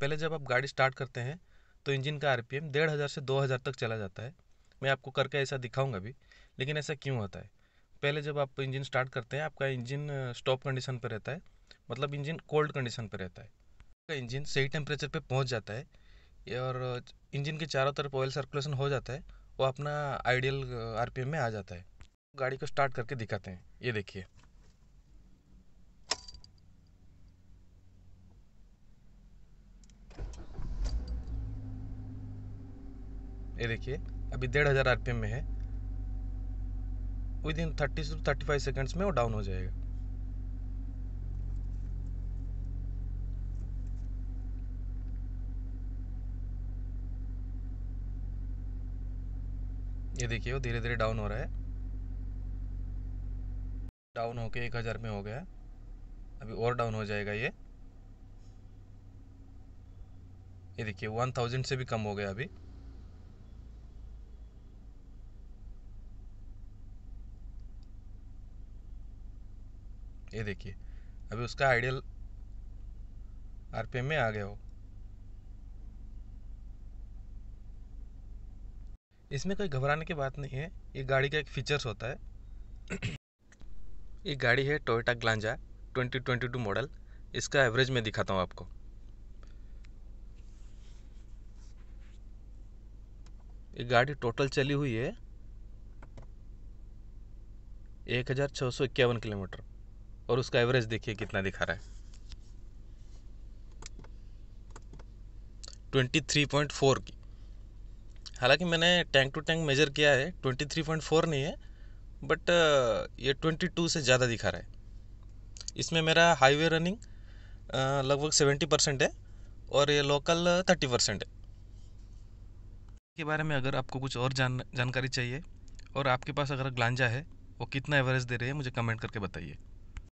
पहले जब आप गाड़ी स्टार्ट करते हैं तो इंजन का आर पी एम डेढ़ हज़ार से दो हज़ार तक चला जाता है मैं आपको करके ऐसा दिखाऊंगा भी लेकिन ऐसा क्यों होता है पहले जब आप इंजन स्टार्ट करते हैं आपका इंजन स्टॉप कंडीशन पर रहता है मतलब इंजन कोल्ड कंडीशन पर रहता है आपका इंजन सही टेम्परेचर पर पहुँच जाता है और इंजन के चारों तरफ ऑयल सर्कुलेशन हो जाता है वो अपना आइडियल आर में आ जाता है गाड़ी को स्टार्ट करके दिखाते हैं ये देखिए ये देखिए अभी डेढ़ हज़ार आर में है within thirty two thirty five seconds में वो डाउन हो जाएगा ये देखिए वो धीरे धीरे डाउन हो रहा है डाउन होके एक हज़ार में हो गया अभी और डाउन हो जाएगा ये ये देखिए वन थाउजेंड से भी कम हो गया अभी ये देखिए अभी उसका आइडियल आरपीएम में आ गया हो इसमें कोई घबराने की बात नहीं है ये गाड़ी का एक फीचर्स होता है ये गाड़ी है टोयोटा ग्लांजा 2022 मॉडल इसका एवरेज मैं दिखाता हूँ आपको ये गाड़ी टोटल चली हुई है एक हज़ार छः सौ इक्यावन किलोमीटर और उसका एवरेज देखिए कितना दिखा रहा है ट्वेंटी थ्री पॉइंट फोर की हालांकि मैंने टैंक टू टैंक मेजर किया है ट्वेंटी थ्री पॉइंट फोर नहीं है बट ये ट्वेंटी टू से ज़्यादा दिखा रहा है इसमें मेरा हाईवे रनिंग लगभग सेवेंटी परसेंट है और ये लोकल थर्टी परसेंट है के बारे में अगर आपको कुछ और जान जानकारी चाहिए और आपके पास अगर ग्लांजा है वो कितना एवरेज दे रही है मुझे कमेंट करके बताइए